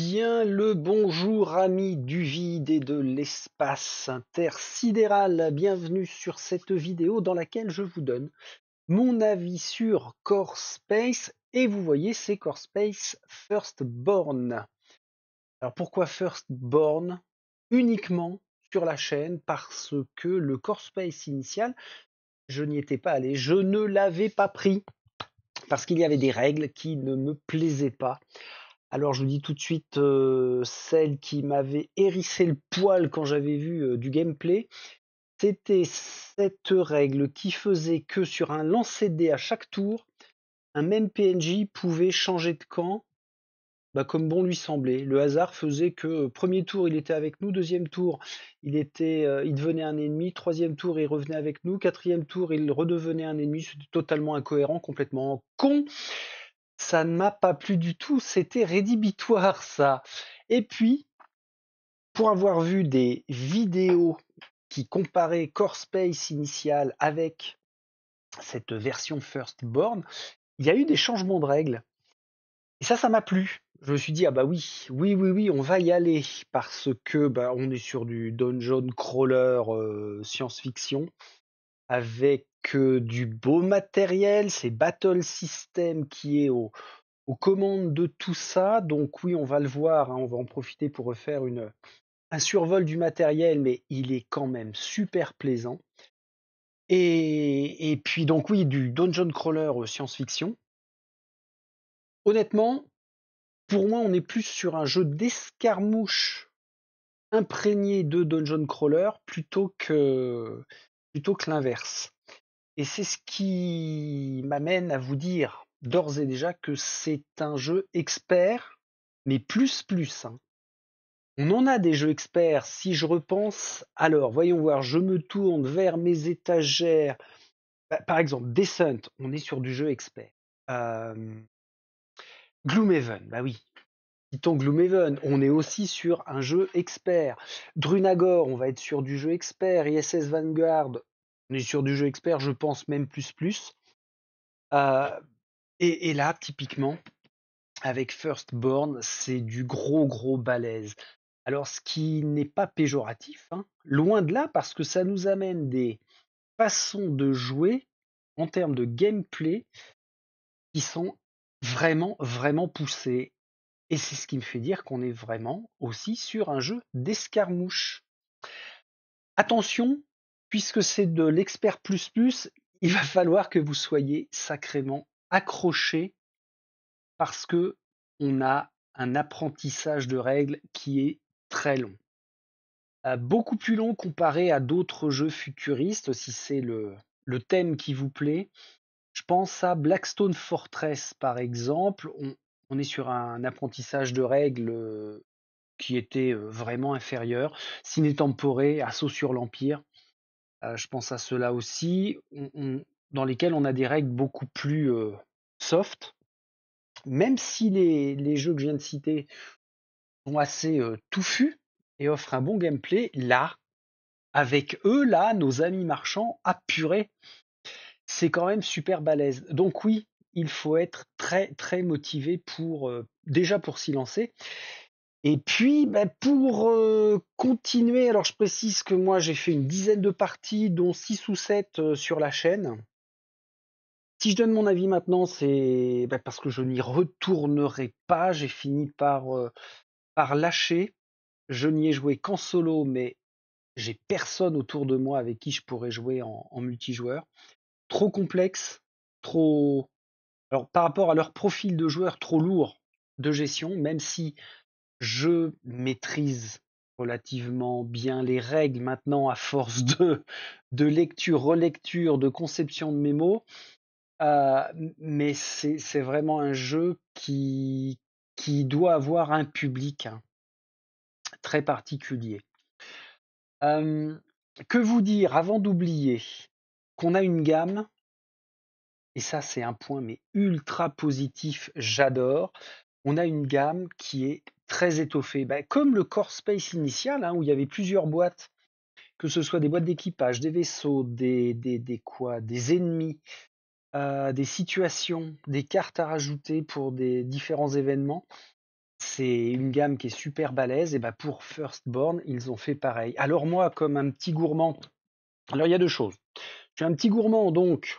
bien le bonjour amis du vide et de l'espace intersidéral. Bienvenue sur cette vidéo dans laquelle je vous donne mon avis sur Core Space et vous voyez c'est Core Space Born. Alors pourquoi First Born Uniquement sur la chaîne parce que le Core Space initial, je n'y étais pas allé, je ne l'avais pas pris parce qu'il y avait des règles qui ne me plaisaient pas. Alors je vous dis tout de suite euh, celle qui m'avait hérissé le poil quand j'avais vu euh, du gameplay. C'était cette règle qui faisait que sur un lancé de dés à chaque tour, un même PNJ pouvait changer de camp bah, comme bon lui semblait. Le hasard faisait que euh, premier tour il était avec nous, deuxième tour il était, il devenait un ennemi, troisième tour il revenait avec nous, quatrième tour il redevenait un ennemi. C'était totalement incohérent, complètement con ça ne m'a pas plu du tout, c'était rédhibitoire ça. Et puis, pour avoir vu des vidéos qui comparaient Core Space initial avec cette version Firstborn, il y a eu des changements de règles. Et ça, ça m'a plu. Je me suis dit, ah bah oui, oui, oui, oui, on va y aller, parce que bah, on est sur du dungeon crawler euh, science-fiction avec du beau matériel, c'est Battle System qui est aux commandes de tout ça. Donc oui, on va le voir, hein, on va en profiter pour refaire une, un survol du matériel, mais il est quand même super plaisant. Et, et puis donc oui, du dungeon crawler science-fiction. Honnêtement, pour moi, on est plus sur un jeu d'escarmouche imprégné de dungeon crawler plutôt que plutôt que l'inverse. Et c'est ce qui m'amène à vous dire d'ores et déjà que c'est un jeu expert, mais plus plus. Hein. On en a des jeux experts, si je repense. Alors, voyons voir, je me tourne vers mes étagères. Bah, par exemple, Descent, on est sur du jeu expert. Gloomhaven, bah oui, Titan Gloomhaven, on est aussi sur un jeu expert. Drunagor, on va être sur du jeu expert. ISS Vanguard, on est sur du jeu expert, je pense même plus plus. Euh, et, là, typiquement, avec Firstborn, c'est du gros gros balèze. Alors, ce qui n'est pas péjoratif, hein, loin de là, parce que ça nous amène des façons de jouer en termes de gameplay qui sont vraiment, vraiment poussées et c'est ce qui me fait dire qu'on est vraiment aussi sur un jeu d'escarmouche. Attention, puisque c'est de l'expert plus plus, il va falloir que vous soyez sacrément accroché parce que on a un apprentissage de règles qui est très long. Euh, beaucoup plus long comparé à d'autres jeux futuristes, si c'est le, le, thème qui vous plaît. Je pense à Blackstone Fortress par exemple on est sur un apprentissage de règles qui était vraiment inférieur. Ciné Temporé, Assaut sur l'Empire, je pense à cela aussi, dans lesquels on a des règles beaucoup plus soft, même si les, jeux que je viens de citer sont assez touffus et offrent un bon gameplay, là, avec eux, là, nos amis marchands, apurés, c'est quand même super balèze. Donc oui, il faut être très très motivé pour euh, déjà pour s'y lancer. Et puis bah, pour euh, continuer, alors je précise que moi j'ai fait une dizaine de parties, dont 6 ou 7 euh, sur la chaîne. Si je donne mon avis maintenant, c'est bah, parce que je n'y retournerai pas. J'ai fini par, par lâcher. Je n'y ai joué qu'en solo, mais j'ai personne autour de moi avec qui je pourrais jouer en multijoueur. Trop complexe, trop alors par rapport à leur profil de joueur trop lourd de gestion, même si je maîtrise relativement bien les règles maintenant à force de, de lecture, relecture, de conception de mémo, euh, mais c'est vraiment un jeu qui, qui doit avoir un public hein, très particulier. Euh, que vous dire avant d'oublier qu'on a une gamme et ça, c'est un point mais ultra positif, j'adore. On a une gamme qui est très étoffée, bah, comme le Core Space initial, hein, où il y avait plusieurs boîtes, que ce soit des boîtes d'équipage, des vaisseaux, des, quoi, des ennemis, euh, des situations, des cartes à rajouter pour des différents événements. C'est une gamme qui est super balèze. Et bah pour Firstborn, ils ont fait pareil. Alors moi, comme un petit gourmand, alors il y a deux choses. Je suis un petit gourmand, donc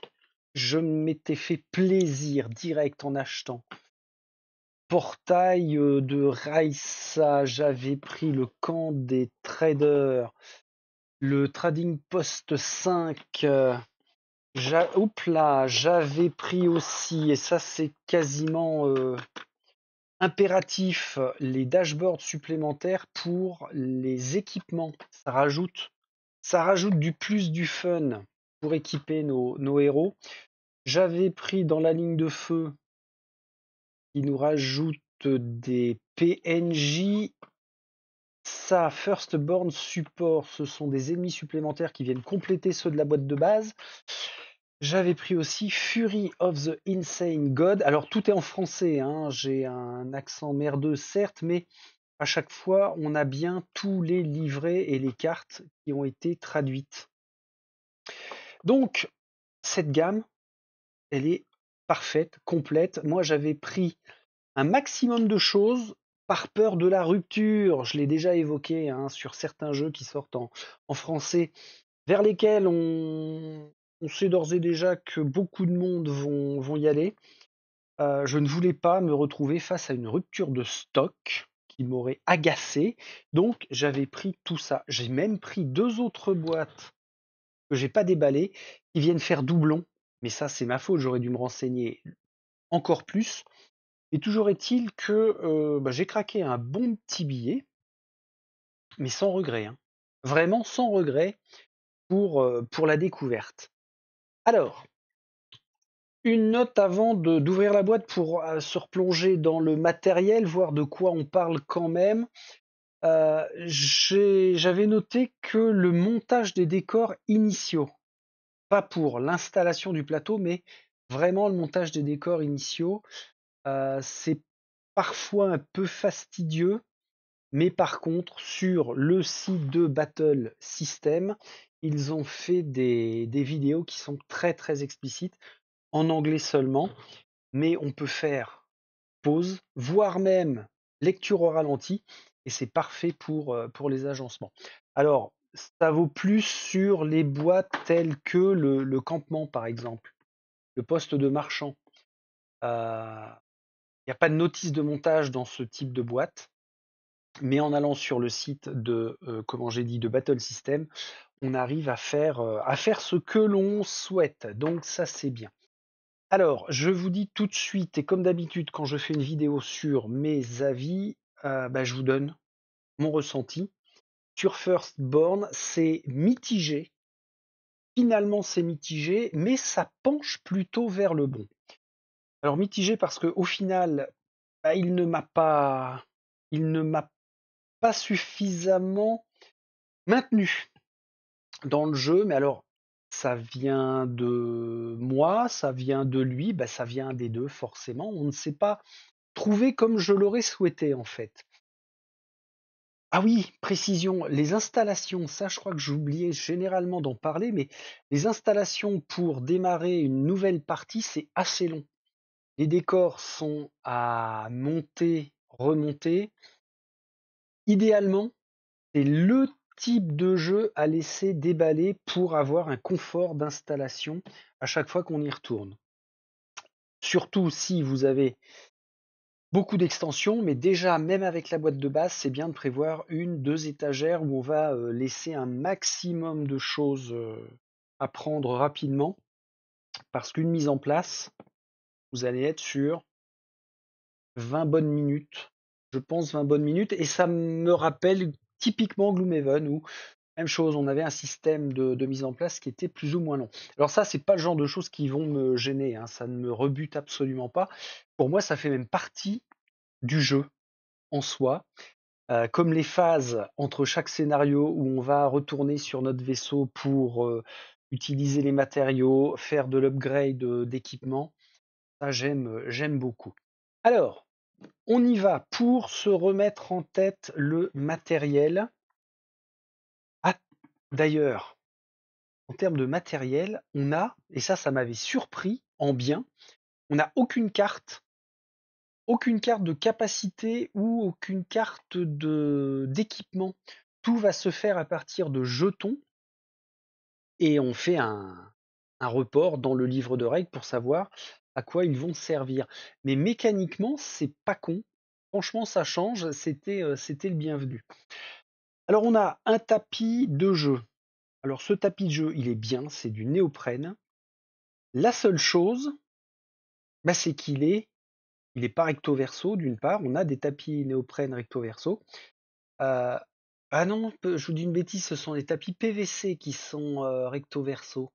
je m'étais fait plaisir direct en achetant. Portail euh, de Raissa, j'avais pris le camp des traders, le Trading Post 5. Euh, oups là, j'avais pris aussi, et ça c'est quasiment euh, impératif, les dashboards supplémentaires pour les équipements. Ça rajoute, ça rajoute du plus du fun pour équiper nos, héros. J'avais pris dans la ligne de feu, qui nous rajoute des PNJ. sa First Born Support, ce sont des ennemis supplémentaires qui viennent compléter ceux de la boîte de base. J'avais pris aussi Fury of the Insane God. Alors tout est en français, hein. j'ai un accent merdeux certes, mais à chaque fois on a bien tous les livrets et les cartes qui ont été traduites. Donc, cette gamme, elle est parfaite, complète. Moi, j'avais pris un maximum de choses par peur de la rupture. Je l'ai déjà évoqué hein, sur certains jeux qui sortent en, français, vers lesquels on, sait d'ores et déjà que beaucoup de monde vont, y aller. Euh, je ne voulais pas me retrouver face à une rupture de stock qui m'aurait agacé. Donc j'avais pris tout ça. J'ai même pris deux autres boîtes que j'ai pas déballé, qui viennent faire doublon. Mais ça, c'est ma faute, j'aurais dû me renseigner encore plus. Et toujours est-il que bah, j'ai craqué un bon petit billet, mais sans regret. Hein. Vraiment sans regret pour, pour la découverte. Alors, une note avant d'ouvrir la boîte pour se replonger dans le matériel, voir de quoi on parle quand même. Euh, j'avais noté que le montage des décors initiaux, pas pour l'installation du plateau, mais vraiment le montage des décors initiaux, euh, c'est parfois un peu fastidieux, mais par contre, sur le site de Battle System, ils ont fait des, des vidéos qui sont très très explicites, en anglais seulement, mais on peut faire pause, voire même lecture au ralenti, et c'est parfait pour, euh, pour les agencements. Alors, ça vaut plus sur les boîtes telles que le, campement, par exemple, le poste de marchand. Euh, il n'y a pas de notice de montage dans ce type de boîte, mais en allant sur le site de, euh, comment j'ai dit, de Battle System, on arrive à faire, à faire ce que l'on souhaite. Donc ça, c'est bien. Alors, je vous dis tout de suite, et comme d'habitude, quand je fais une vidéo sur mes avis, bah, je vous donne mon ressenti. Sur Born, c'est mitigé. Finalement, c'est mitigé, mais ça penche plutôt vers le bon. Alors mitigé parce que au final, bah, il ne m'a pas, il ne m'a pas suffisamment maintenu dans le jeu. Mais alors, ça vient de moi, ça vient de lui, bah, ça vient des deux forcément. On ne s'est pas trouvé comme je l'aurais souhaité en fait. Ah oui, précision, les installations, ça je crois que j'oubliais généralement d'en parler, mais les installations pour démarrer une nouvelle partie, c'est assez long. Les décors sont à monter, remonter. Idéalement, c'est le type de jeu à laisser déballer pour avoir un confort d'installation à chaque fois qu'on y retourne. Surtout si vous avez beaucoup d'extensions, mais déjà, même avec la boîte de base, c'est bien de prévoir une, deux étagères où on va euh, laisser un maximum de choses euh, à prendre rapidement, parce qu'une mise en place, vous allez être sur 20 bonnes minutes, je pense 20 bonnes minutes, et ça me rappelle typiquement Gloomhaven, où même chose, on avait un système de, mise en place qui était plus ou moins long. Alors ça, c'est pas le genre de choses qui vont me gêner, hein. ça ne me rebute absolument pas. Pour moi, ça fait même partie du jeu en soi. Euh, comme les phases entre chaque scénario où on va retourner sur notre vaisseau pour euh, utiliser les matériaux, faire de l'upgrade euh, d'équipement, ça j'aime, j'aime beaucoup. Alors, on y va pour se remettre en tête le matériel. D'ailleurs, en termes de matériel, on a, et ça, ça m'avait surpris en bien, on n'a aucune carte, aucune carte de capacité ou aucune carte de d'équipement. Tout va se faire à partir de jetons et on fait un, un report dans le livre de règles pour savoir à quoi ils vont servir. Mais mécaniquement, c'est pas con. Franchement, ça change. C'était, euh, c'était le bienvenu. Alors on a un tapis de jeu. Alors ce tapis de jeu, il est bien, c'est du néoprène. La seule chose, bah, c'est qu'il est, il est pas recto verso d'une part. On a des tapis néoprène recto verso. Euh, ah non, je vous dis une bêtise, ce sont des tapis PVC qui sont euh, recto verso.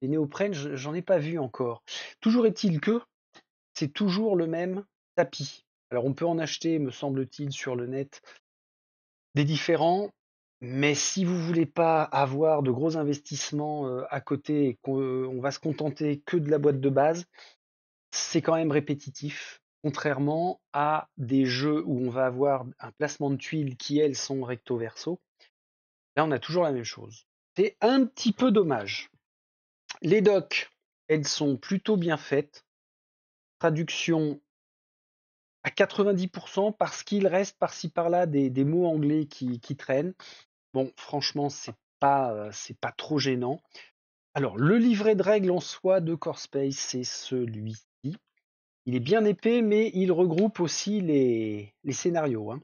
Les néoprènes, j'en ai pas vu encore. Toujours est-il que c'est toujours le même tapis. Alors on peut en acheter, me semble-t-il, sur le net des différents. Mais si vous voulez pas avoir de gros investissements euh, à côté qu'on euh, on va se contenter que de la boîte de base, c'est quand même répétitif. Contrairement à des jeux où on va avoir un placement de tuiles qui, elles, sont recto verso, là, on a toujours la même chose. C'est un petit peu dommage. Les docs, elles sont plutôt bien faites. Traduction à 90% parce qu'il reste par-ci par-là des, mots anglais qui, traînent. Bon, franchement, c'est pas, euh, pas trop gênant. Alors, le livret de règles en soi de Space, c'est celui-ci. Il est bien épais, mais il regroupe aussi les, les scénarios. Hein.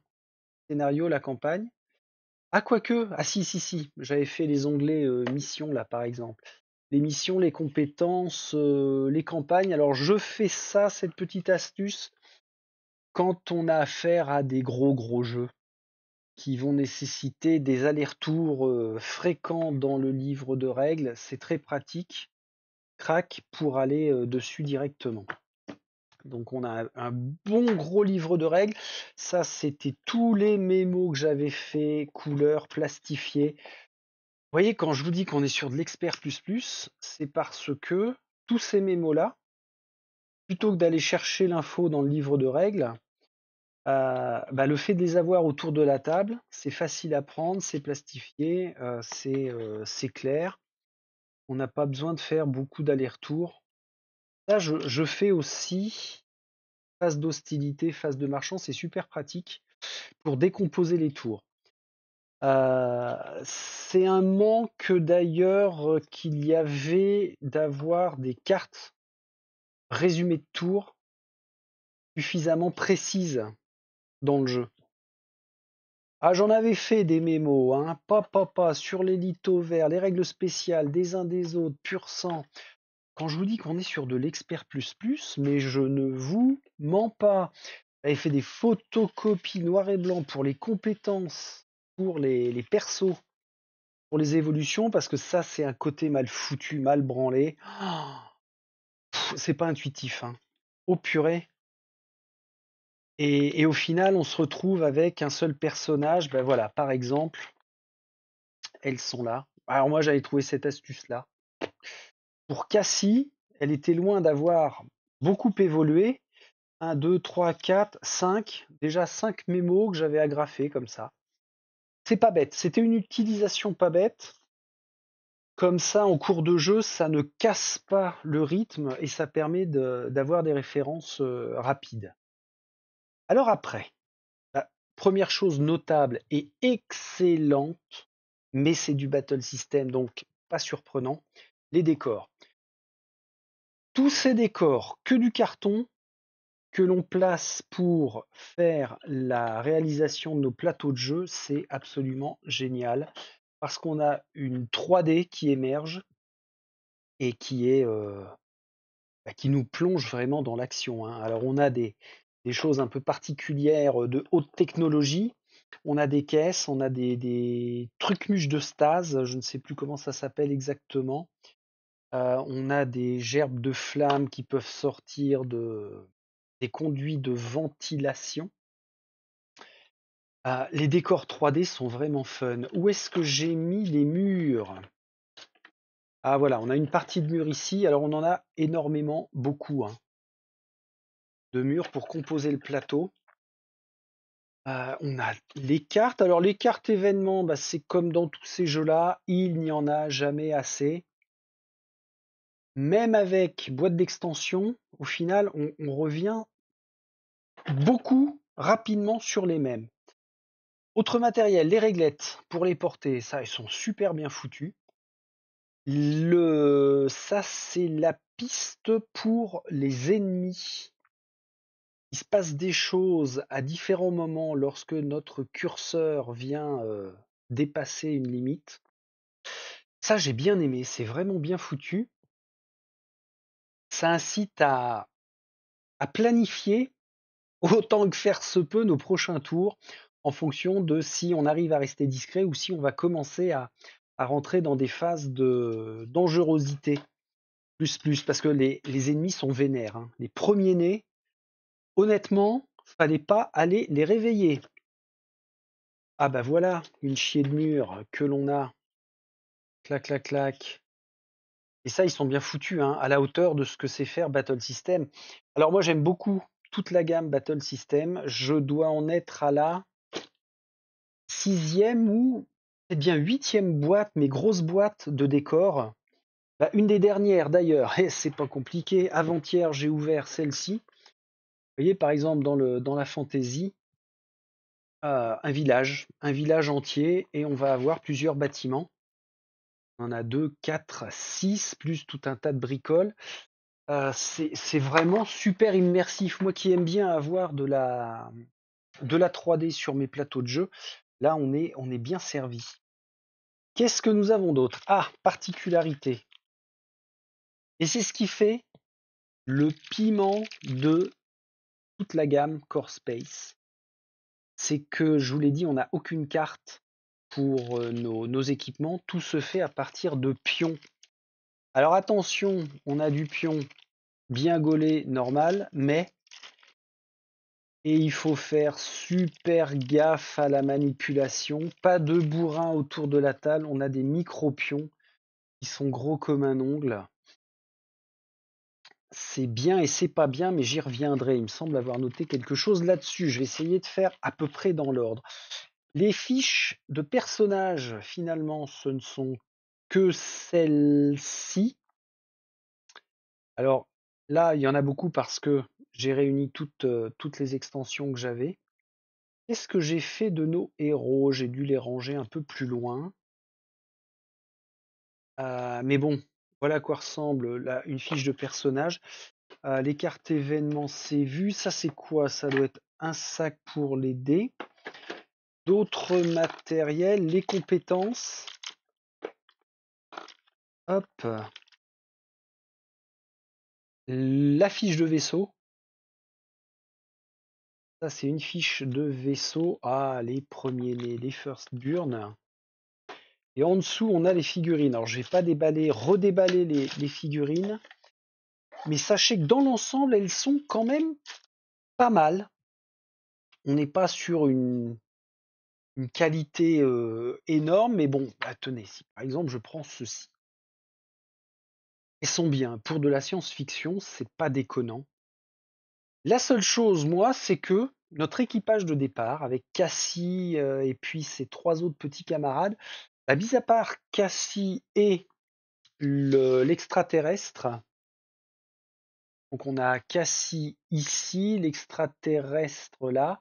Scénario, la campagne. Ah, quoique, ah si, si, si, j'avais fait les onglets euh, missions là par exemple. Les missions, les compétences, euh, les campagnes. Alors, je fais ça, cette petite astuce quand on a affaire à des gros gros jeux qui vont nécessiter des allers-retours euh, fréquents dans le livre de règles, c'est très pratique. Crac pour aller euh, dessus directement. Donc on a un bon gros livre de règles. Ça, c'était tous les mémos que j'avais fait, couleurs, plastifiés. Vous voyez, quand je vous dis qu'on est sur de l'expert plus, c'est parce que tous ces mémos-là, plutôt que d'aller chercher l'info dans le livre de règles, euh, bah, le fait de les avoir autour de la table, c'est facile à prendre, c'est plastifié, euh, euh, c'est clair. On n'a pas besoin de faire beaucoup d'allers-retours. Là, je, je, fais aussi phase d'hostilité, phase de marchand, c'est super pratique pour décomposer les tours. c'est un manque d'ailleurs qu'il y avait d'avoir des cartes résumées de tours suffisamment précises dans le jeu. Ah, j'en avais fait des mémos, hein, pas, pas, sur les lithos verts, les règles spéciales des uns des autres, pur sang. Quand je vous dis qu'on est sur de l'expert plus plus, mais je ne vous mens pas. J'avais fait des photocopies noir et blanc pour les compétences, pour les, les persos, pour les évolutions, parce que ça, c'est un côté mal foutu, mal branlé. Oh, c'est pas intuitif. Hein. au purée, et, au final, on se retrouve avec un seul personnage. Ben voilà, par exemple, elles sont là. Alors moi, j'avais trouvé cette astuce-là. Pour Cassie, elle était loin d'avoir beaucoup évolué. 1, 2, 3, 4, 5. Déjà 5 mémos que j'avais agrafés comme ça. C'est pas bête. C'était une utilisation pas bête. Comme ça, en cours de jeu, ça ne casse pas le rythme et ça permet d'avoir des références euh, rapides. Alors après, la bah, première chose notable et excellente, mais c'est du battle system, donc pas surprenant, les décors. Tous ces décors, que du carton, que l'on place pour faire la réalisation de nos plateaux de jeu, c'est absolument génial parce qu'on a une 3D qui émerge et qui est euh, bah, qui nous plonge vraiment dans l'action. Hein. Alors on a des, des choses un peu particulières euh, de haute technologie. On a des caisses, on a des, trucs-muches de stase, je ne sais plus comment ça s'appelle exactement. Euh, on a des gerbes de flammes qui peuvent sortir de, des conduits de ventilation. Euh, les décors 3D sont vraiment fun. Où est-ce que j'ai mis les murs Ah voilà, on a une partie de mur ici. Alors on en a énormément, beaucoup. Hein murs pour composer le plateau. Bah, on a les cartes. Alors les cartes événements, bah, c'est comme dans tous ces jeux-là, il n'y en a jamais assez. Même avec boîte d'extension, au final, on, revient beaucoup rapidement sur les mêmes. Autre matériel, les réglettes pour les porter, ça, ils sont super bien foutus. Le, ça, c'est la piste pour les ennemis il se passe des choses à différents moments lorsque notre curseur vient euh, dépasser une limite. Ça, j'ai bien aimé, c'est vraiment bien foutu. Ça incite à, planifier autant que faire se peut nos prochains tours en fonction de si on arrive à rester discret ou si on va commencer à, rentrer dans des phases de dangerosité plus plus parce que les, ennemis sont vénères. Hein. Les premiers nés, Honnêtement, fallait pas aller les réveiller. Ah bah voilà, une chier de mur que l'on a. Clac, clac, clac. Et ça, ils sont bien foutus, hein, à la hauteur de ce que sait faire Battle System. Alors moi, j'aime beaucoup toute la gamme Battle System. Je dois en être à la sixième ou peut bien huitième boîte, mais grosse boîte de décors. Bah, une des dernières d'ailleurs, et c'est pas compliqué. Avant-hier, j'ai ouvert celle-ci voyez, par exemple, dans, le, dans la fantaisie, euh, un village, un village entier, et on va avoir plusieurs bâtiments. On en a deux, quatre, six, plus tout un tas de bricoles. Euh, c'est vraiment super immersif. Moi qui aime bien avoir de la, 3D sur mes plateaux de jeu, là on est, on est bien servi. Qu'est-ce que nous avons d'autre Ah, particularité. Et c'est ce qui fait le piment de toute la gamme Core Space, c'est que je vous l'ai dit, on n'a aucune carte pour euh, nos, équipements. Tout se fait à partir de pions. Alors attention, on a du pion bien gaulé, normal, mais... Et il faut faire super gaffe à la manipulation. Pas de bourrin autour de la table. On a des micro-pions qui sont gros comme un ongle c'est bien et c'est pas bien, mais j'y reviendrai. Il me semble avoir noté quelque chose là-dessus. Je vais essayer de faire à peu près dans l'ordre. Les fiches de personnages, finalement, ce ne sont que celles-ci. Alors là, il y en a beaucoup parce que j'ai réuni toutes, euh, toutes les extensions que j'avais. Qu'est-ce que j'ai fait de nos héros J'ai dû les ranger un peu plus loin. Euh, mais bon, voilà à quoi ressemble une fiche de personnage. Euh, les cartes événements, c'est vu. Ça, c'est quoi Ça doit être un sac pour les dés. D'autres matériels, les compétences. Hop. La fiche de vaisseau. Ça, c'est une fiche de vaisseau. Ah, les premiers nés, les first burn. Et en dessous, on a les figurines. Alors, je vais pas déballer, redéballer les, figurines. Mais sachez que dans l'ensemble, elles sont quand même pas mal. On n'est pas sur une, qualité euh, énorme, mais bon, bah, tenez, si par exemple je prends ceci. Elles sont bien. Pour de la science-fiction, c'est pas déconnant. La seule chose, moi, c'est que notre équipage de départ, avec Cassie euh, et puis ses trois autres petits camarades, bah, à part Cassie et l'extraterrestre, donc on a Cassie ici, l'extraterrestre là,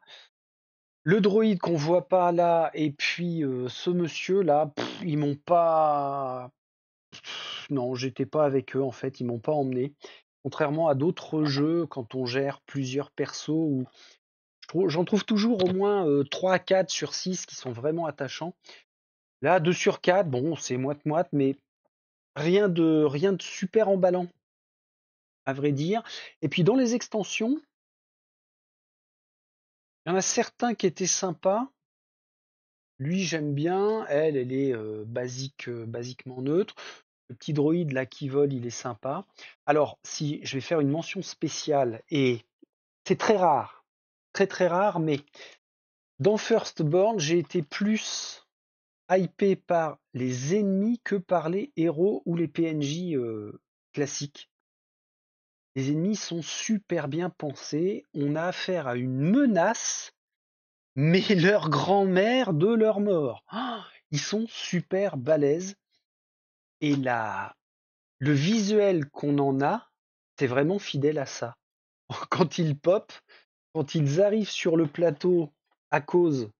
le droïde qu'on voit pas là, et puis euh, ce monsieur là, ils m'ont pas. non, j'étais pas avec eux en fait, ils m'ont pas emmené. Contrairement à d'autres jeux, quand on gère plusieurs persos, ou j'en trouve toujours au moins 3 euh, à 4 sur 6 qui sont vraiment attachants. Là, 2 sur 4, bon, c'est moite-moite, mais rien de, rien de super emballant, à vrai dire. Et puis dans les extensions, il y en a certains qui étaient sympas. Lui, j'aime bien. Elle, elle est euh, basique, euh, basiquement neutre. Le petit droïde là qui vole, il est sympa. Alors, si je vais faire une mention spéciale, et c'est très rare, très très rare, mais dans Firstborn, j'ai été plus hypé par les ennemis que par les héros ou les PNJ euh, classiques. Les ennemis sont super bien pensés. On a affaire à une menace, mais leur grand-mère de leur mort. Oh! ils sont super balèzes. Et la... le visuel qu'on en a, c'est vraiment fidèle à ça. Quand ils pop, quand ils arrivent sur le plateau à cause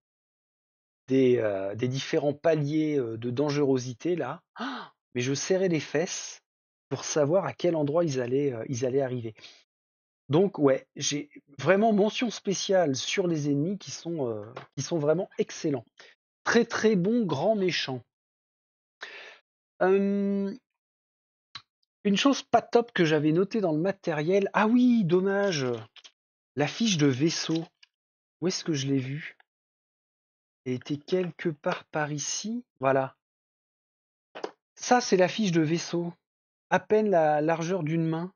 euh, des, différents paliers euh, de dangerosité là, ah mais je serrais les fesses pour savoir à quel endroit ils allaient, euh, ils allaient arriver. Donc ouais, j'ai vraiment mention spéciale sur les ennemis qui sont, qui sont vraiment excellents. Très très bon grand méchant. une chose pas top que j'avais notée dans le matériel. Ah oui, dommage. La fiche de vaisseau. Où est-ce que je l'ai vu était quelque part par ici, voilà. Ça, c'est la fiche de vaisseau. À peine la largeur d'une main.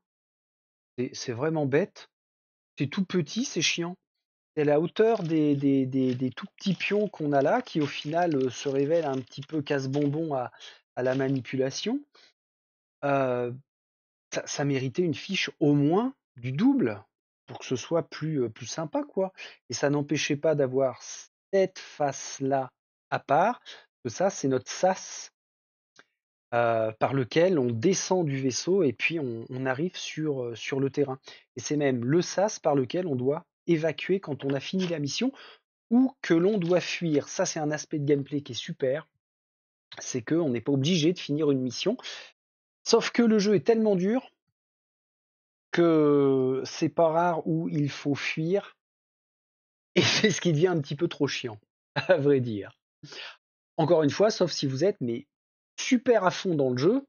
C'est vraiment bête. C'est tout petit, c'est chiant. C'est la hauteur des, des, tout petits pions qu'on a là, qui au final euh, se révèlent un petit peu casse-bonbon à, à, la manipulation. Euh, ça, ça, méritait une fiche au moins du double pour que ce soit plus, euh, plus sympa, quoi. Et ça n'empêchait pas d'avoir cette face-là à part, que ça, c'est notre sas euh, par lequel on descend du vaisseau et puis on, arrive sur, euh, sur le terrain. Et c'est même le sas par lequel on doit évacuer quand on a fini la mission ou que l'on doit fuir. Ça, c'est un aspect de gameplay qui est super. C'est qu'on n'est pas obligé de finir une mission. Sauf que le jeu est tellement dur que c'est pas rare où il faut fuir et c'est ce qui devient un petit peu trop chiant, à vrai dire. Encore une fois, sauf si vous êtes super à fond dans le jeu,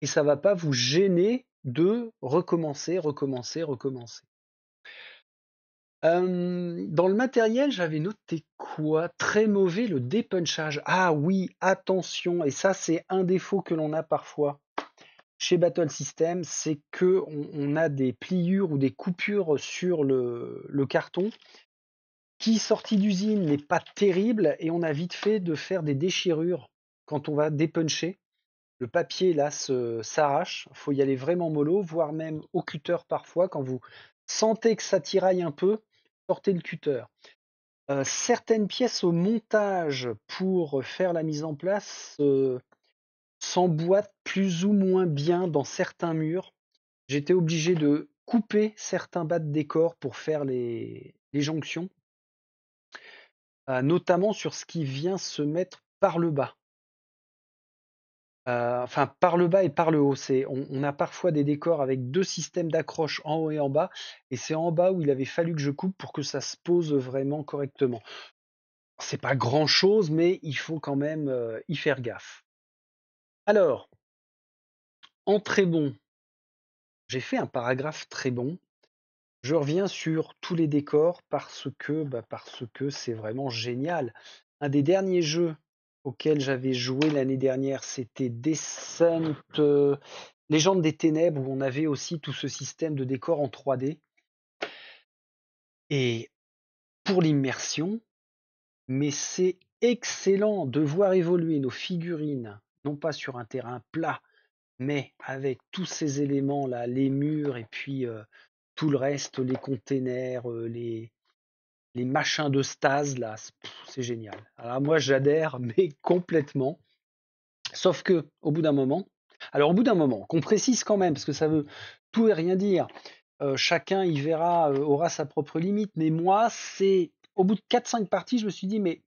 et ça ne va pas vous gêner de recommencer, recommencer, recommencer. dans le matériel, j'avais noté quoi Très mauvais le dépunchage. Ah oui, attention, et ça c'est un défaut que l'on a parfois chez Battle System, c'est qu'on a des pliures ou des coupures sur le carton sortie d'usine n'est pas terrible et on a vite fait de faire des déchirures quand on va dépuncher. Le papier là s'arrache, faut y aller vraiment mollo, voire même au cutter parfois quand vous sentez que ça tiraille un peu, sortez le cutter. Euh, certaines pièces au montage pour faire la mise en place euh, s'emboîtent plus ou moins bien dans certains murs. J'étais obligé de couper certains bas de décor pour faire les jonctions. Euh, notamment sur ce qui vient se mettre par le bas. Euh, enfin par le bas et par le haut. C'est on a parfois des décors avec deux systèmes d'accroche en haut et en bas et c'est en bas où il avait fallu que je coupe pour que ça se pose, vraiment correctement. C'est pas grand chose, mais il faut quand même, euh, y faire gaffe. Alors en très bon, j'ai fait un paragraphe très bon. Je reviens sur tous les décors bah, parce que c'est vraiment génial. Un des derniers jeux auxquels j'avais joué l'année dernière, c'était Descent euh, Légende des Ténèbres où on avait aussi tout ce système de décors en 3D. Et pour l'immersion, mais c'est excellent de voir évoluer nos figurines, non pas sur un terrain plat, mais avec tous ces éléments là, les murs et puis euh, tout le reste, les containers, euh, les, les machins de stase, là, c'est génial. Alors moi, j'adhère, mais complètement. Sauf que, au bout d'un moment, alors au bout d'un moment, qu'on précise quand même, parce que ça veut tout et rien dire, euh, chacun y verra, euh, aura sa propre limite, mais moi, c'est au bout de 4-5 parties, je me suis dit, mais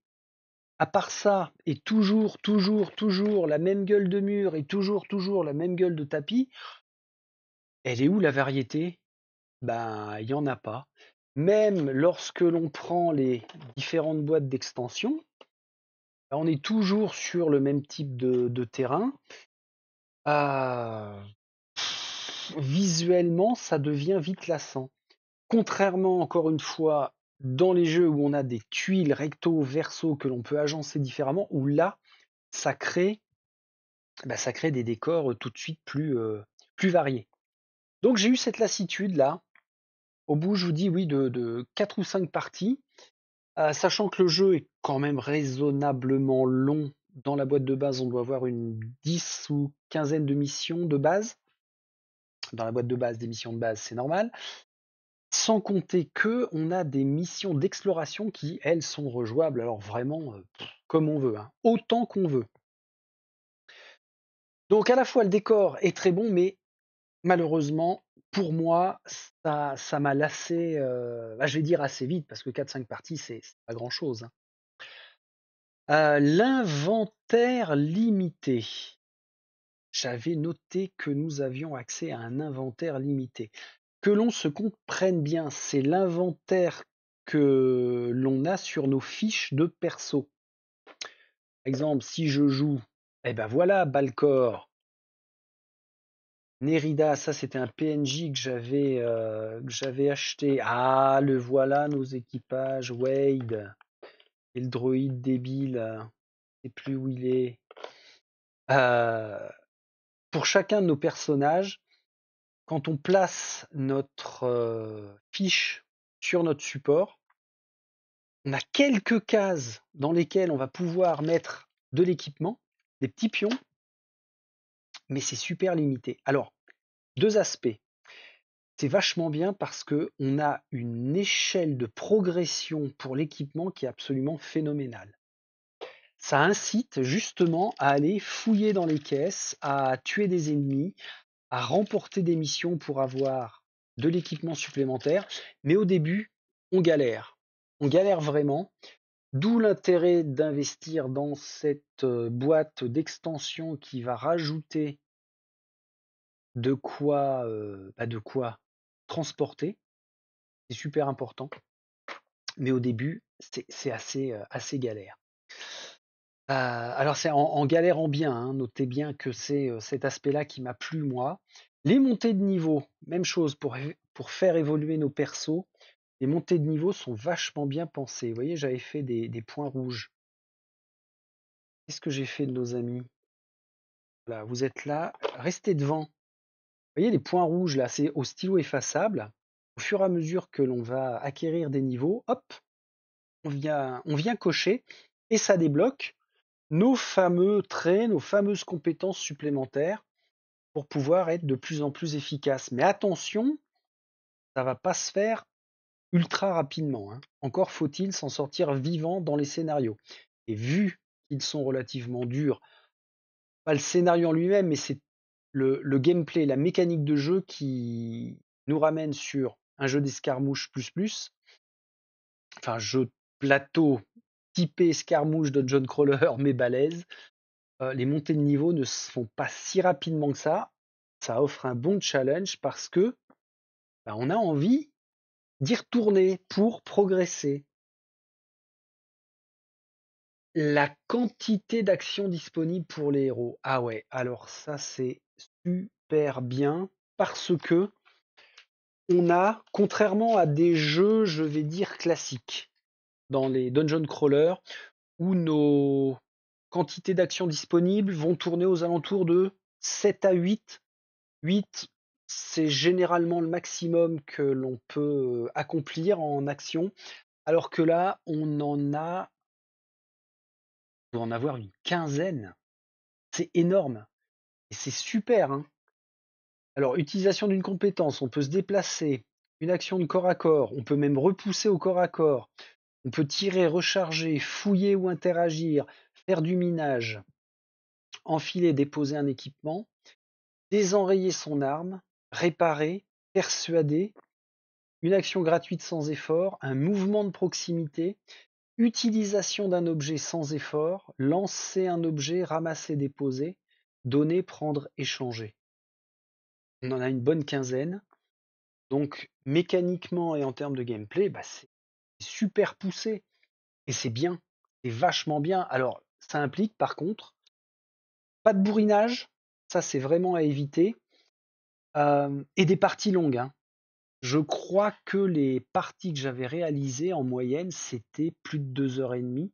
à part ça, et toujours, toujours, toujours la même gueule de mur, et toujours, toujours la même gueule de tapis, elle est où la variété ben, il n'y en a pas. Même lorsque l'on prend les différentes boîtes d'extension, bah, on est toujours sur le même type de, terrain. Ah, visuellement, ça devient vite lassant. Contrairement, encore une fois, dans les jeux où on a des tuiles recto, verso que l'on peut agencer différemment, où là, ça crée, bah, ça crée des décors euh, tout de suite plus, euh, plus variés. Donc j'ai eu cette lassitude là, au bout, je vous dis, oui, de, de 4 ou 5 parties. Euh, sachant que le jeu est quand même raisonnablement long, dans la boîte de base, on doit avoir une 10 ou quinzaine de missions de base. Dans la boîte de base, des missions de base, c'est normal. Sans compter que on a des missions d'exploration qui, elles, sont rejouables, alors vraiment euh, comme on veut, hein, autant qu'on veut. Donc à la fois le décor est très bon, mais malheureusement, pour moi, ça, ça m'a lassé, euh, bah, je vais dire assez vite, parce que 4-5 parties, c'est pas grand-chose. Hein. Euh, l'inventaire limité. J'avais noté que nous avions accès à un inventaire limité. Que l'on se comprenne bien, c'est l'inventaire que l'on a sur nos fiches de perso. Par exemple, si je joue, eh ben voilà, Balcor, Nerida, ça c'était un PNJ que j'avais euh, que j'avais acheté. Ah, le voilà, nos équipages. Wade et le droïde débile. Je sais plus où il est. Euh, pour chacun de nos personnages, quand on place notre euh, fiche sur notre support, on a quelques cases dans lesquelles on va pouvoir mettre de l'équipement, des petits pions mais c'est super limité. Alors, deux aspects. C'est vachement bien parce qu'on a une échelle de progression pour l'équipement qui est absolument phénoménale. Ça incite justement à aller fouiller dans les caisses, à tuer des ennemis, à remporter des missions pour avoir de l'équipement supplémentaire. Mais au début, on galère. On galère vraiment. D'où l'intérêt d'investir dans cette euh, boîte d'extension qui va rajouter de quoi, euh, bah, de quoi transporter. C'est super important. Mais au début, c'est euh, assez, galère. alors c'est en, galère en bien, hein, notez bien que c'est cet aspect-là qui m'a plu moi. Les montées de niveau, même chose pour, pour faire évoluer nos persos les montées de niveau sont vachement bien pensées. Vous voyez, j'avais fait des, points rouges. Qu'est-ce que j'ai fait de nos amis Voilà, vous êtes là, restez devant. Vous voyez les points rouges là, c'est au stylo effaçable. Au fur et à mesure que l'on va acquérir des niveaux, hop, on vient, on vient cocher et ça débloque nos fameux traits, nos fameuses compétences supplémentaires pour pouvoir être de plus en plus efficace. Mais attention, ça va pas se faire ultra rapidement. Hein. Encore faut-il s'en sortir vivant dans les scénarios. Et vu qu'ils sont relativement durs, pas le scénario en lui-même, mais c'est le, gameplay, la mécanique de jeu qui nous ramène sur un jeu d'escarmouche plus plus, enfin jeu plateau typé escarmouche de John Crawler mais balèze. Euh, les montées de niveau ne se font pas si rapidement que ça. Ça offre un bon challenge parce que bah, on a envie d'y retourner pour progresser. La quantité d'actions disponibles pour les héros. Ah ouais, alors ça c'est super bien parce que on a, contrairement à des jeux, je vais dire classiques, dans les dungeon crawlers, où nos quantités d'actions disponibles vont tourner aux alentours de 7 à 8, 8 c'est généralement le maximum que l'on peut accomplir en action, alors que là, on en a pour en avoir une quinzaine. C'est énorme. Et c'est super. Hein. Alors, utilisation d'une compétence, on peut se déplacer, une action de corps à corps, on peut même repousser au corps à corps, on peut tirer, recharger, fouiller ou interagir, faire du minage, enfiler, déposer un équipement, désenrayer son arme, Réparer, persuader, une action gratuite sans effort, un mouvement de proximité, utilisation d'un objet sans effort, lancer un objet, ramasser, déposer, donner, prendre, échanger. On en a une bonne quinzaine. Donc mécaniquement et en termes de gameplay, bah, c'est super poussé. Et c'est bien. C'est vachement bien. Alors ça implique par contre, pas de bourrinage, ça c'est vraiment à éviter et des parties longues. Hein. Je crois que les parties que j'avais réalisées en moyenne, c'était plus de deux heures et demie.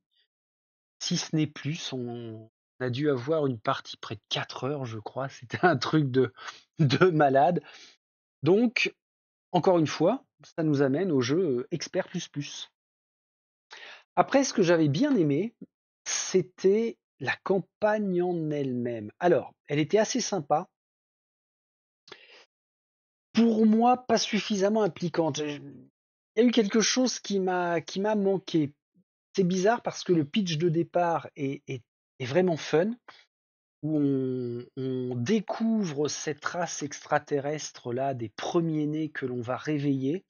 Si ce n'est plus, on a dû avoir une partie près de quatre heures, je crois. C'était un truc de, de malade. Donc, encore une fois, ça nous amène au jeu Expert plus plus. Après, ce que j'avais bien aimé, c'était la campagne en elle-même. Alors, elle était assez sympa pour moi, pas suffisamment impliquante. Il y a eu quelque chose qui m'a qui m'a manqué. C'est bizarre parce que le pitch de départ est, est, vraiment fun, où on, découvre cette race extraterrestre là des premiers nés que l'on va réveiller.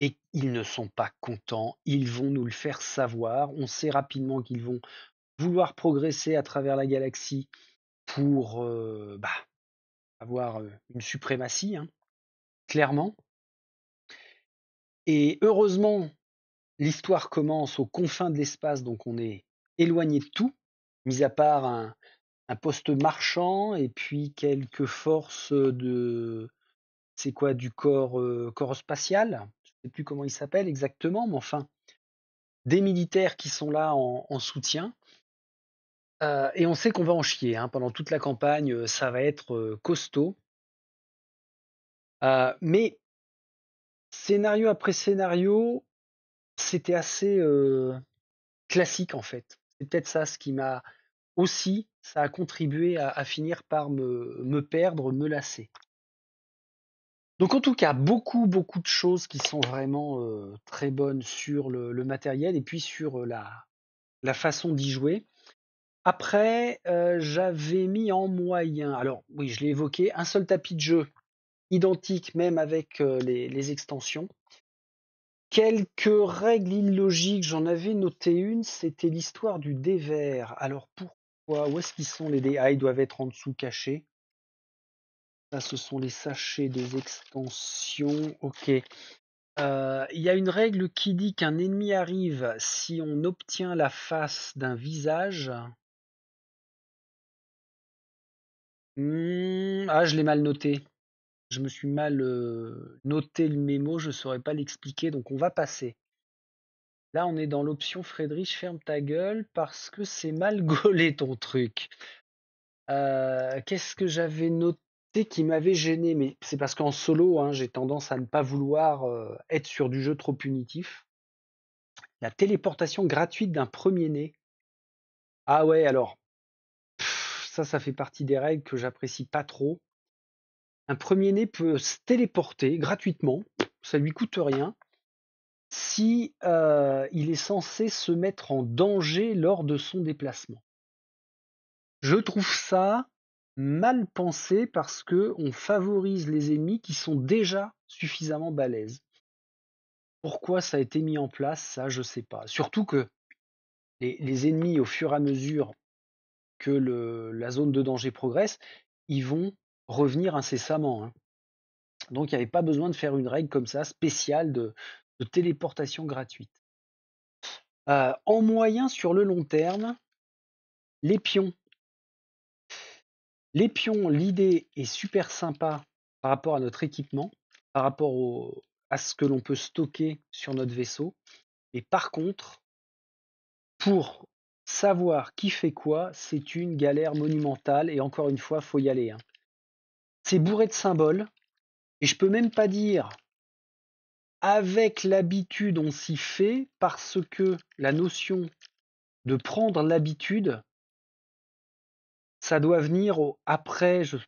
Et ils ne sont pas contents, ils vont nous le faire savoir. On sait rapidement qu'ils vont vouloir progresser à travers la galaxie pour euh, bah, avoir euh, une suprématie. Hein clairement. Et heureusement, l'histoire commence aux confins de l'espace, donc on est éloigné de tout, mis à part un, poste marchand et puis quelques forces de c'est quoi du corps euh, corps spatial je ne sais plus comment il s'appelle exactement mais enfin des militaires qui sont là en, soutien euh, et on sait qu'on va en chier hein, pendant toute la campagne euh, ça va être costaud euh, mais scénario après scénario, c'était assez classique en fait. C'est peut-être ça ce qui m'a aussi, ça a contribué à, finir par me, me, perdre, me lasser. Donc en tout cas, beaucoup, beaucoup de choses qui sont vraiment très bonnes sur le, matériel et puis sur la, la façon d'y jouer. Après, j'avais mis en moyen, alors oui, je l'ai évoqué, un seul tapis de jeu identique même avec euh, les, extensions. Quelques règles illogiques, j'en avais noté une, c'était l'histoire du dévers. Alors pourquoi Où est-ce qu'ils sont les dés Ah, ils doivent être en dessous cachés. Ça, ce sont les sachets des extensions. Ok. Euh, il y a une règle qui dit qu'un ennemi arrive si on obtient la face d'un visage. Hmm, ah, je l'ai mal noté. Je me suis mal euh, noté le mémo, je ne saurais pas l'expliquer, donc on va passer. Là, on est dans l'option Frédéric, ferme ta gueule parce que c'est mal gaulé ton truc. Euh, qu'est-ce que j'avais noté qui m'avait gêné Mais c'est parce qu'en solo, hein, j'ai tendance à ne pas vouloir euh, être sur du jeu trop punitif. La téléportation gratuite d'un premier-né. Ah ouais, alors, ça, ça fait partie des règles que j'apprécie pas trop. Un premier-né peut se téléporter gratuitement, ça lui coûte rien, si euh, il est censé se mettre en danger lors de son déplacement. Je trouve ça mal pensé parce que on favorise les ennemis qui sont déjà suffisamment balèzes. Pourquoi ça a été mis en place, ça je sais pas. Surtout que les, ennemis, au fur et à mesure que la zone de danger progresse, ils vont revenir incessamment. Hein. Donc il n'y avait pas besoin de faire une règle comme ça spéciale de, téléportation gratuite. Euh, en moyen sur le long terme, les pions. Les pions, l'idée est super sympa par rapport à notre équipement, par rapport à ce que l'on peut stocker sur notre vaisseau. Mais par contre, pour savoir qui fait quoi, c'est une galère monumentale et encore une fois, faut y aller. Hein. C'est bourré de symboles. Et je peux même pas dire avec l'habitude on s'y fait parce que la notion de prendre l'habitude, ça doit venir après je,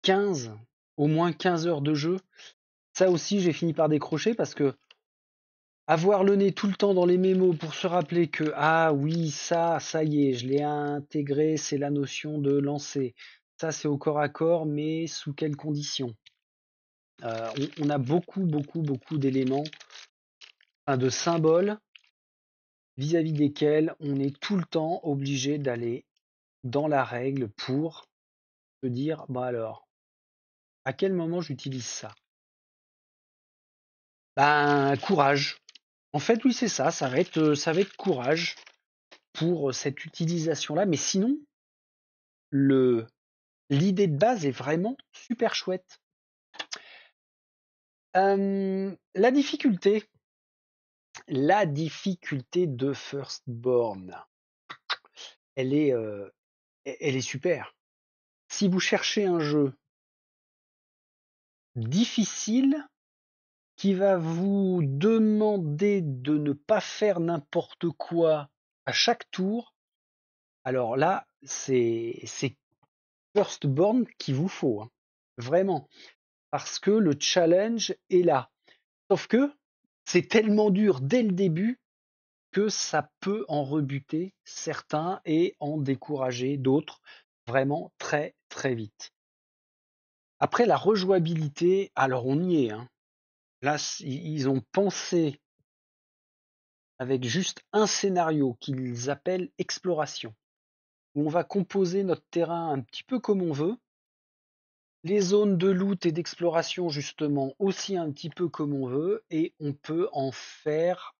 15, au moins 15 heures de jeu. Ça aussi, j'ai fini par décrocher parce que avoir le nez tout le temps dans les mémos pour se rappeler que ah oui, ça, ça y est, je l'ai intégré, c'est la notion de lancer c'est au corps à corps, mais sous quelles conditions euh, on, a beaucoup, beaucoup, beaucoup d'éléments, enfin, de symboles vis-à-vis desquels on est tout le temps obligé d'aller dans la règle pour se dire, bah alors, à quel moment j'utilise ça Ben, courage. En fait, oui, c'est ça, ça va, être, euh, ça va être courage pour euh, cette utilisation-là, mais sinon, le l'idée de base est vraiment super chouette. la difficulté. La difficulté de Firstborn. Elle est, e-, elle est super. Si vous cherchez un jeu difficile qui va vous demander de ne pas faire n'importe quoi à chaque tour, alors là, c'est firstborn qu'il vous faut, hein. vraiment, parce que le challenge est là. Sauf que c'est tellement dur dès le début que ça peut en rebuter certains et en décourager d'autres vraiment très très vite. Après la rejouabilité, alors on y est. Hein. Là, ils ont pensé avec juste un scénario qu'ils appellent exploration où on va composer notre terrain un petit peu comme on veut. Les zones de loot et d'exploration, justement, aussi un petit peu comme on veut. Et on peut en faire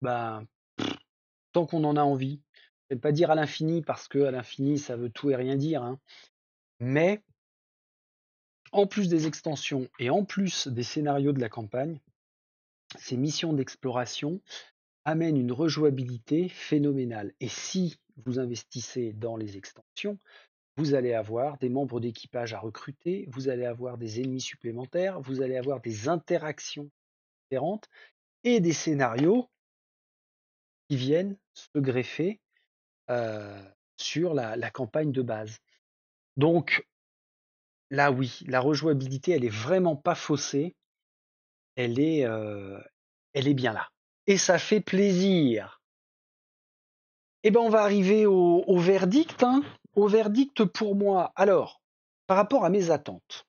ben, tant qu'on en a envie. Je ne vais pas dire à l'infini, parce que à l'infini, ça veut tout et rien dire. Hein. Mais en plus des extensions et en plus des scénarios de la campagne, ces missions d'exploration amènent une rejouabilité phénoménale. Et si vous investissez dans les extensions, vous allez avoir des membres d'équipage à recruter, vous allez avoir des ennemis supplémentaires, vous allez avoir des interactions différentes et des scénarios qui viennent se greffer euh, sur la, campagne de base. Donc là oui, la rejouabilité elle est vraiment pas faussée, elle est euh, bien là. Et ça fait plaisir. Eh bien on va arriver au, verdict. Hein. Au verdict pour moi. Alors, par rapport à mes attentes,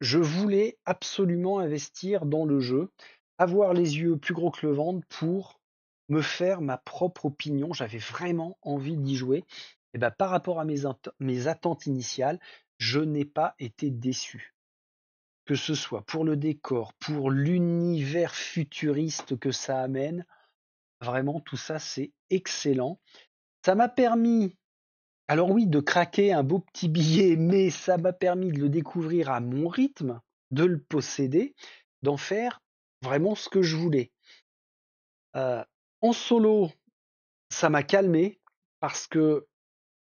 je voulais absolument investir dans le jeu, avoir les yeux plus gros que le ventre pour me faire ma propre opinion. J'avais vraiment envie d'y jouer. Et eh bien par rapport à mes attentes initiales, je n'ai pas été déçu. Que ce soit pour le décor, pour l'univers futuriste que ça amène, Vraiment, tout ça, c'est excellent. Ça m'a permis, alors oui, de craquer un beau petit billet, mais ça m'a permis de le découvrir à mon rythme, de le posséder, d'en faire vraiment ce que je voulais. Euh, en solo, ça m'a calmé parce que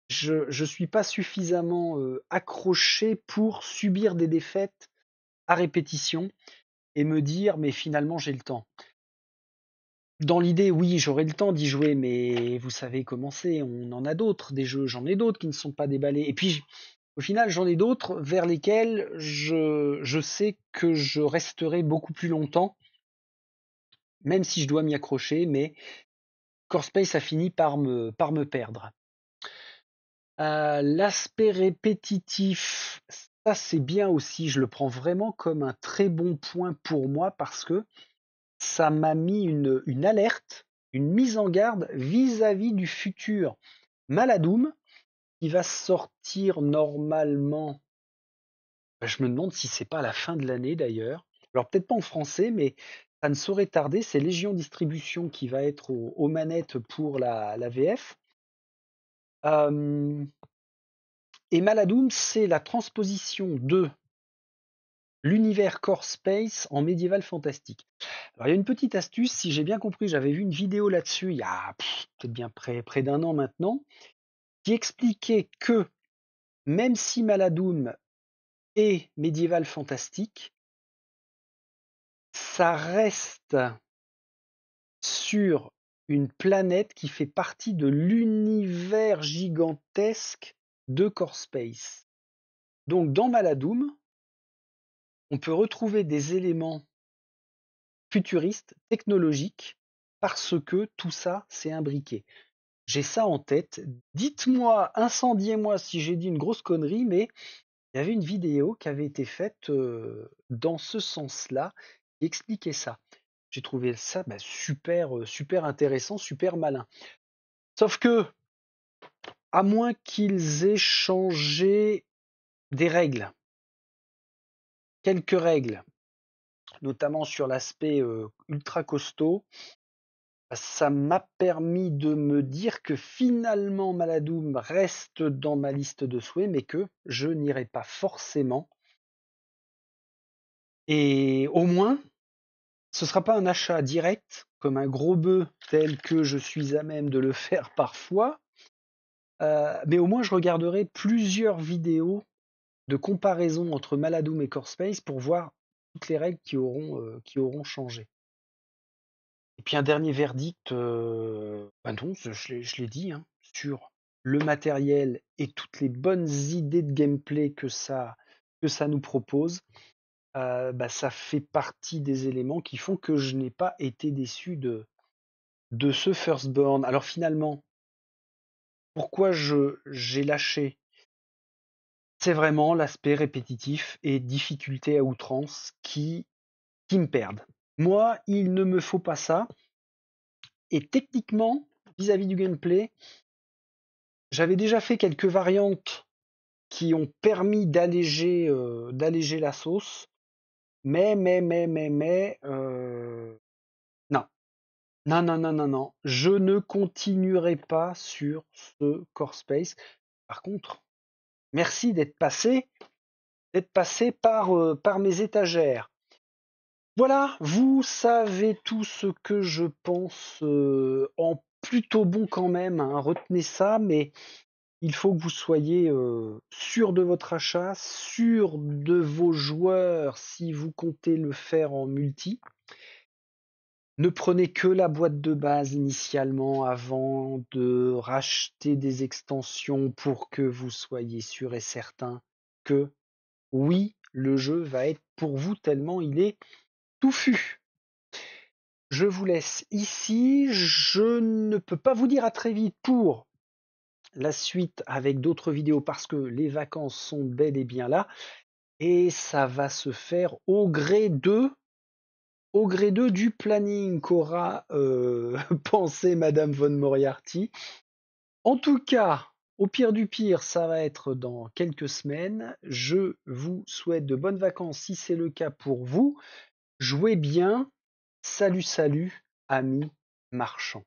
je ne suis pas suffisamment euh, accroché pour subir des défaites à répétition et me dire mais finalement j'ai le temps dans l'idée, oui, j'aurai le temps d'y jouer, mais vous savez comment c'est, on en a d'autres, des jeux, j'en ai d'autres qui ne sont pas déballés. Et puis, au final, j'en ai d'autres vers lesquels je, sais que je resterai beaucoup plus longtemps, même si je dois m'y accrocher, mais Core Space a fini par me, par me perdre. Euh, l'aspect répétitif, ça c'est bien aussi, je le prends vraiment comme un très bon point pour moi parce que ça m'a mis une, alerte, une mise en garde vis-à-vis du futur Maladoum qui va sortir normalement. Bah, je me demande si c'est pas à la fin de l'année d'ailleurs. Alors peut-être pas en français, mais ça ne saurait tarder. C'est Légion Distribution qui va être aux manettes pour la, VF. et Maladoum, c'est la transposition de l'univers Core Space en médiéval fantastique. Alors, il y a une petite astuce, si j'ai bien compris, j'avais vu une vidéo là-dessus il y a peut-être bien près, près d'un an maintenant, qui expliquait que même si Maladoum est médiéval fantastique, ça reste sur une planète qui fait partie de l'univers gigantesque de Core Space. Donc dans Maladoum, on peut retrouver des éléments futuristes, technologiques, parce que tout ça c'est imbriqué. J'ai ça en tête. Dites-moi, incendiez-moi si j'ai dit une grosse connerie, mais il y avait une vidéo qui avait été faite euh, dans ce sens-là qui expliquait ça. J'ai trouvé ça bah, super, euh, super intéressant, super malin. Sauf que, à moins qu'ils aient changé des règles, quelques règles, notamment sur l'aspect ultra costaud. Ça m'a permis de me dire que finalement Maladoum reste dans ma liste de souhaits, mais que je n'irai pas forcément. Et au moins, ce sera pas un achat direct, comme un gros bœuf tel que je suis à même de le faire parfois, mais au moins je regarderai plusieurs vidéos de comparaison entre Maladoom et Space pour voir toutes les règles qui auront, euh, qui auront changé. Et puis un dernier verdict, euh, bah je, l'ai dit, hein, sur le matériel et toutes les bonnes idées de gameplay que ça, que ça nous propose, euh, bah ça fait partie des éléments qui font que je n'ai pas été déçu de, de ce Firstborn. Alors finalement, pourquoi j'ai lâché c'est vraiment l'aspect répétitif et difficulté à outrance qui, qui me perdent. Moi, il ne me faut pas ça. Et techniquement, vis-à-vis du gameplay, j'avais déjà fait quelques variantes qui ont permis d'alléger euh, la sauce. Mais, mais, mais, mais, mais, euh, non. Non, non, non, non, non. Je ne continuerai pas sur ce Core Space. Par contre, Merci d'être passé, d'être passé par, euh, par mes étagères. Voilà, vous savez tout ce que je pense euh, en plutôt bon quand même. Hein, retenez ça, mais il faut que vous soyez euh, sûr de votre achat, sûr de vos joueurs si vous comptez le faire en multi ne prenez que la boîte de base initialement avant de racheter des extensions pour que vous soyez sûr et certain que oui, le jeu va être pour vous tellement il est touffu. Je vous laisse ici, je ne peux pas vous dire à très vite pour la suite avec d'autres vidéos parce que les vacances sont bel et bien là et ça va se faire au gré de au gré du planning qu'aura euh, pensé Madame von Moriarty. En tout cas, au pire du pire, ça va être dans quelques semaines. Je vous souhaite de bonnes vacances si c'est le cas pour vous. Jouez bien. Salut, salut, amis marchands.